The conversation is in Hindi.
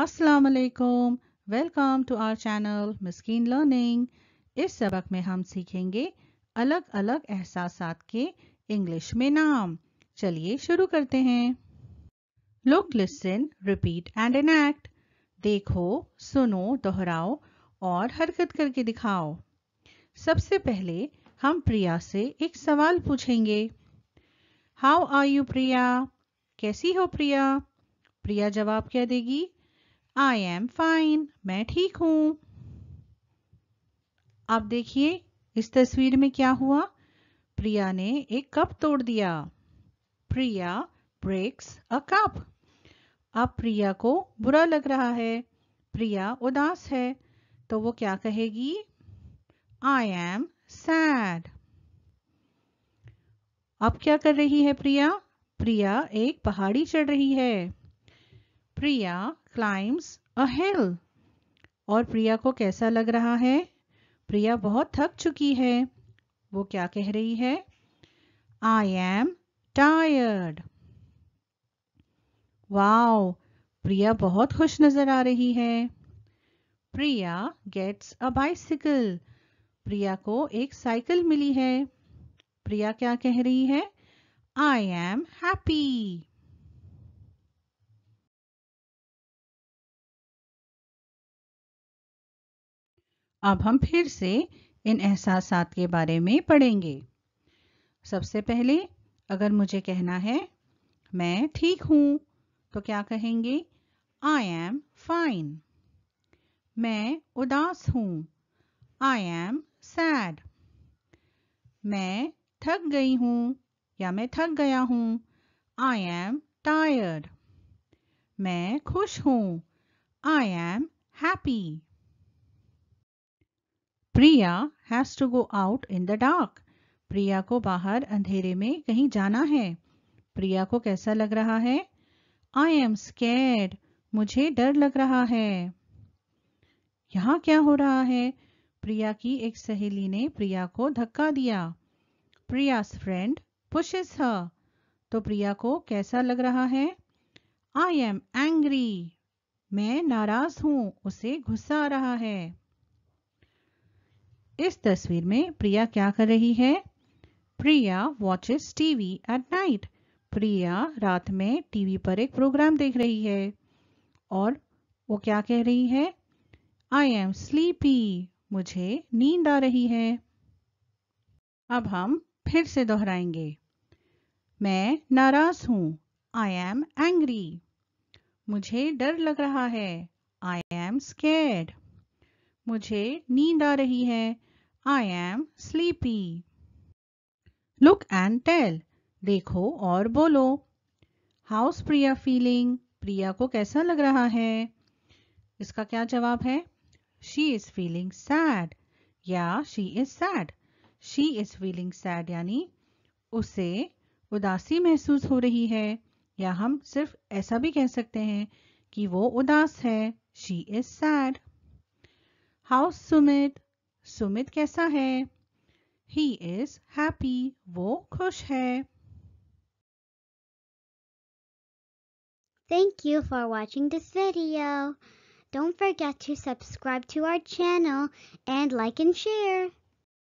अस्सलाम वालेकुम वेलकम टू आवर चैनल मस्किन लर्निंग इस सबक में हम सीखेंगे अलग अलग एहसास के इंग्लिश में नाम चलिए शुरू करते हैं look listen repeat and act देखो सुनो दोहराओ और हरकत करके दिखाओ सबसे पहले हम प्रिया से एक सवाल पूछेंगे हाउ आर यू प्रिया कैसी हो प्रिया प्रिया जवाब क्या देगी आई एम फाइन मैं ठीक हूं आप देखिए इस तस्वीर में क्या हुआ प्रिया ने एक कप तोड़ दिया प्रिया ब्रेक्स अ कप अब प्रिया को बुरा लग रहा है प्रिया उदास है तो वो क्या कहेगी आई एम सैड अब क्या कर रही है प्रिया प्रिया एक पहाड़ी चढ़ रही है प्रिया क्लाइम्स अ हिल और प्रिया को कैसा लग रहा है प्रिया बहुत थक चुकी है वो क्या कह रही है I am tired wow Priya बहुत खुश नजर आ रही है प्रिया गेट्स अ बाइसिकल प्रिया को एक साइकिल मिली है प्रिया क्या कह रही है आई एम हैप्पी अब हम फिर से इन एहसास के बारे में पढ़ेंगे सबसे पहले अगर मुझे कहना है मैं ठीक हूं तो क्या कहेंगे आई एम फाइन मैं उदास हूँ आई एम सैड मैं थक गई हूँ या मैं थक गया हूँ आई एम टायर्ड मैं खुश हूं I am happy Priya has to go out in the dark Priya को बाहर अंधेरे में कहीं जाना है प्रिया को कैसा लग रहा है आई एम स्केर्ड मुझे डर लग रहा है यहाँ क्या हो रहा है प्रिया की एक सहेली ने प्रिया को धक्का दिया प्रिया फ्रेंड पुशेस हर तो प्रिया को कैसा लग रहा है आई एम एंग्री मैं नाराज हूं उसे गुस्सा आ रहा है इस तस्वीर में प्रिया क्या कर रही है Priya watches TV at night Priya रात में टीवी पर एक प्रोग्राम देख रही है और वो क्या कह रही है आई एम स्लीपी मुझे नींद आ रही है अब हम फिर से दोहराएंगे मैं नाराज हूं आई एम एंग्री मुझे डर लग रहा है आई एम स्केर्ड मुझे नींद आ रही है I am sleepy. Look and tell. देखो और बोलो हाउस प्रिया फीलिंग प्रिया को कैसा लग रहा है इसका क्या जवाब है शी इज फीलिंग सैड या she is sad she is feeling sad यानी उसे उदासी महसूस हो रही है या हम सिर्फ ऐसा भी कह सकते हैं कि वो उदास है she is sad how's Sumit Sumit कैसा है ही इज हैप्पी वो खुश है Thank you for watching this video. Don't forget to subscribe to our channel and like and share.